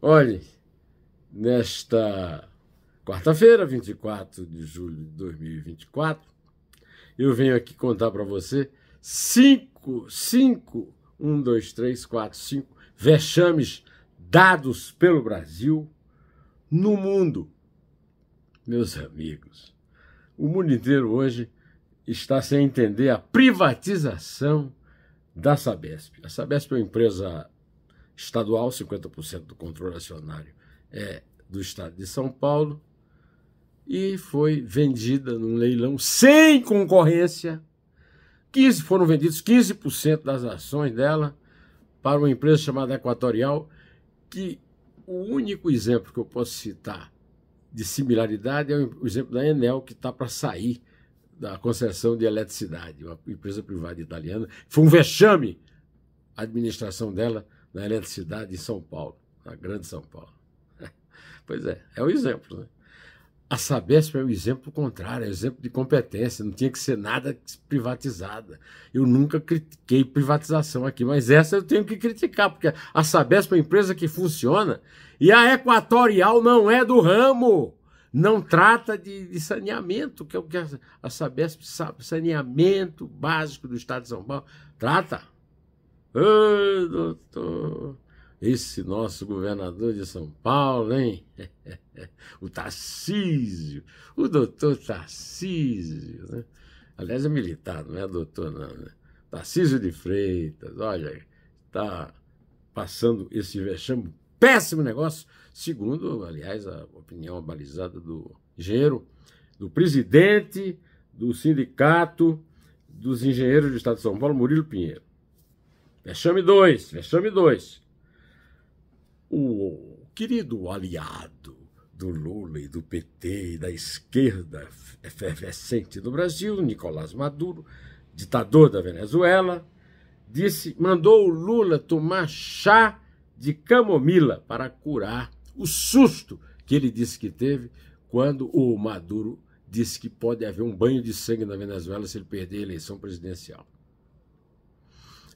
Olhe, nesta quarta-feira, 24 de julho de 2024, eu venho aqui contar para você cinco, cinco, um, dois, três, quatro, cinco vexames dados pelo Brasil no mundo. Meus amigos, o mundo inteiro hoje está sem entender a privatização da Sabesp. A Sabesp é uma empresa estadual, 50% do controle acionário é do estado de São Paulo, e foi vendida num leilão sem concorrência. 15 foram vendidos 15% das ações dela para uma empresa chamada Equatorial, que o único exemplo que eu posso citar de similaridade é o exemplo da Enel, que está para sair da concessão de eletricidade, uma empresa privada italiana. Foi um vexame a administração dela na eletricidade de São Paulo, na Grande São Paulo. pois é, é um exemplo. Né? A Sabesp é o um exemplo contrário, é o exemplo de competência, não tinha que ser nada privatizada. Eu nunca critiquei privatização aqui, mas essa eu tenho que criticar, porque a Sabesp é uma empresa que funciona e a Equatorial não é do ramo não trata de, de, saneamento, que é o que a, a Sabesp sabe, saneamento básico do Estado de São Paulo. Trata, Ô, doutor, esse nosso governador de São Paulo, hein? o Tarcísio, o doutor Tarcísio, né? Aliás, é militar, não é doutor, não, né? Tarcísio de Freitas, olha, está passando esse vexame, péssimo negócio, segundo, aliás, a opinião abalizada do engenheiro, do presidente do sindicato dos engenheiros do Estado de São Paulo, Murilo Pinheiro. Vexame 2, vexame 2. O querido aliado do Lula e do PT e da esquerda efervescente do Brasil, Nicolás Maduro, ditador da Venezuela, disse, mandou o Lula tomar chá de camomila para curar o susto que ele disse que teve quando o Maduro disse que pode haver um banho de sangue na Venezuela se ele perder a eleição presidencial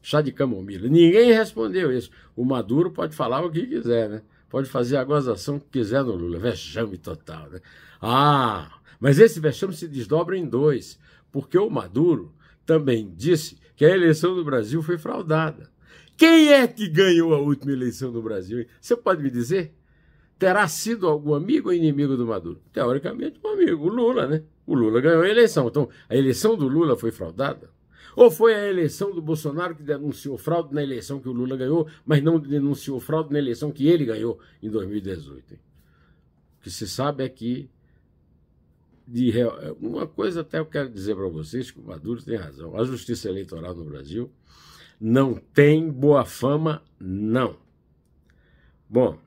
chá de camomila. Ninguém respondeu isso. O Maduro pode falar o que quiser, né? Pode fazer a gozação que quiser no Lula. Vexame total, né? Ah, mas esse vexame se desdobra em dois, porque o Maduro também disse que a eleição do Brasil foi fraudada. Quem é que ganhou a última eleição do Brasil? Você pode me dizer? Terá sido algum amigo ou inimigo do Maduro? Teoricamente, um amigo, o Lula, né? O Lula ganhou a eleição. Então, a eleição do Lula foi fraudada? Ou foi a eleição do Bolsonaro que denunciou fraude na eleição que o Lula ganhou, mas não denunciou fraude na eleição que ele ganhou em 2018? Hein? O que se sabe é que. De, uma coisa até eu quero dizer para vocês que o Maduro tem razão. A justiça eleitoral no Brasil não tem boa fama, não. Bom,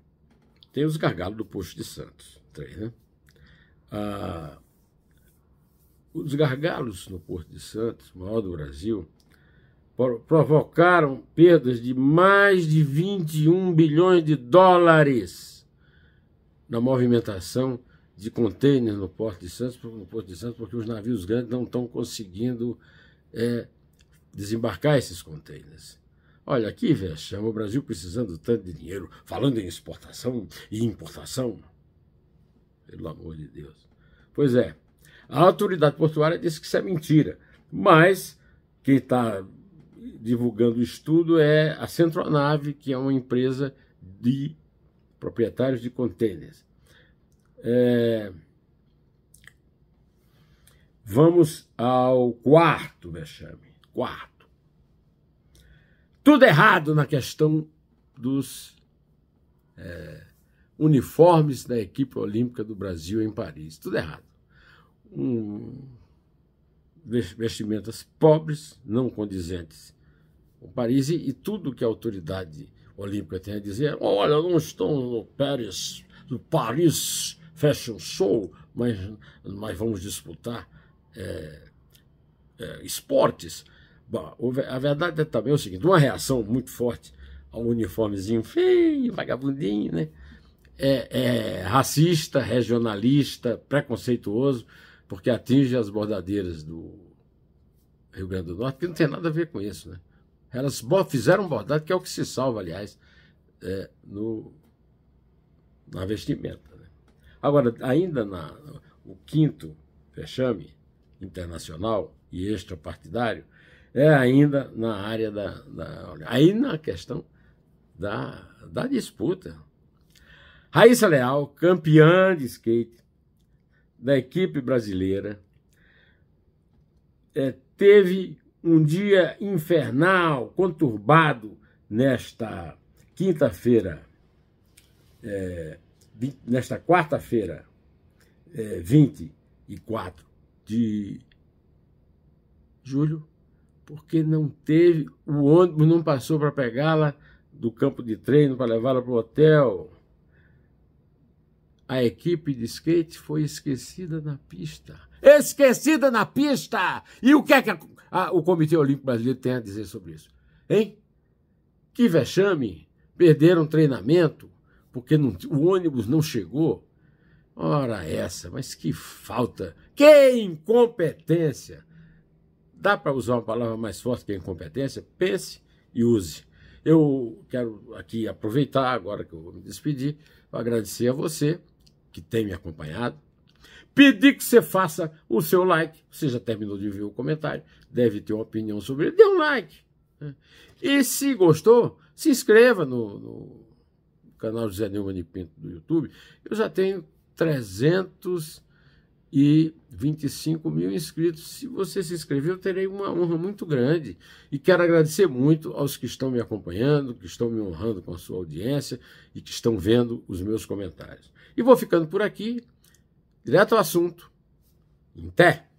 tem os gargalos do Posto de Santos. Três, né? Ah, os gargalos no Porto de Santos, maior do Brasil, provocaram perdas de mais de 21 bilhões de dólares na movimentação de contêineres no Porto de Santos, no Porto de Santos, porque os navios grandes não estão conseguindo é, desembarcar esses contêineres. Olha, aqui vexame, o Brasil precisando tanto de dinheiro, falando em exportação e importação. Pelo amor de Deus. Pois é, a autoridade portuária disse que isso é mentira, mas quem está divulgando o estudo é a Centronave, que é uma empresa de proprietários de contêineres. É... Vamos ao quarto vexame. Quarto. Tudo errado na questão dos é, uniformes da equipe olímpica do Brasil em Paris. Tudo errado um, vestimentas pobres, não condizentes com Paris e tudo que a autoridade olímpica tem a dizer. Olha, não estamos no Paris, no Paris Fashion Show, mas, mas vamos disputar é, é, esportes. Bom, a verdade é também o seguinte: uma reação muito forte ao uniformezinho feio, vagabundinho, né? É, é, racista, regionalista, preconceituoso porque atinge as bordadeiras do Rio Grande do Norte, que não tem nada a ver com isso. Né? Elas fizeram bordado, que é o que se salva, aliás, é, no, na vestimenta. Né? Agora, ainda na, o quinto fechame internacional e extrapartidário é ainda na área da, da aí na questão da, da disputa. Raíssa Leal, campeã de skate, da equipe brasileira, é, teve um dia infernal, conturbado nesta quinta-feira, é, nesta quarta-feira, é, eh, 24 de julho, porque não teve, o ônibus não passou para pegá-la do campo de treino para levá-la para o hotel. A equipe de skate foi esquecida na pista. Esquecida na pista! E o que é que a, a, o Comitê Olímpico Brasileiro tem a dizer sobre isso? Hein? Que vexame! Perderam treinamento porque não, o ônibus não chegou. Ora essa, mas que falta! Que incompetência! Dá para usar uma palavra mais forte que incompetência? Pense e use. Eu quero aqui aproveitar, agora que eu vou me despedir, para agradecer a você que tem me acompanhado, pedir que você faça o seu like. Você já terminou de ver o comentário, deve ter uma opinião sobre ele. Dê um like. Né? E se gostou, se inscreva no, no canal José Neumann e Pinto do YouTube. Eu já tenho 300 e 25 mil inscritos. Se você se inscreveu, terei uma honra muito grande. E quero agradecer muito aos que estão me acompanhando, que estão me honrando com a sua audiência e que estão vendo os meus comentários. E vou ficando por aqui, direto ao assunto. Até!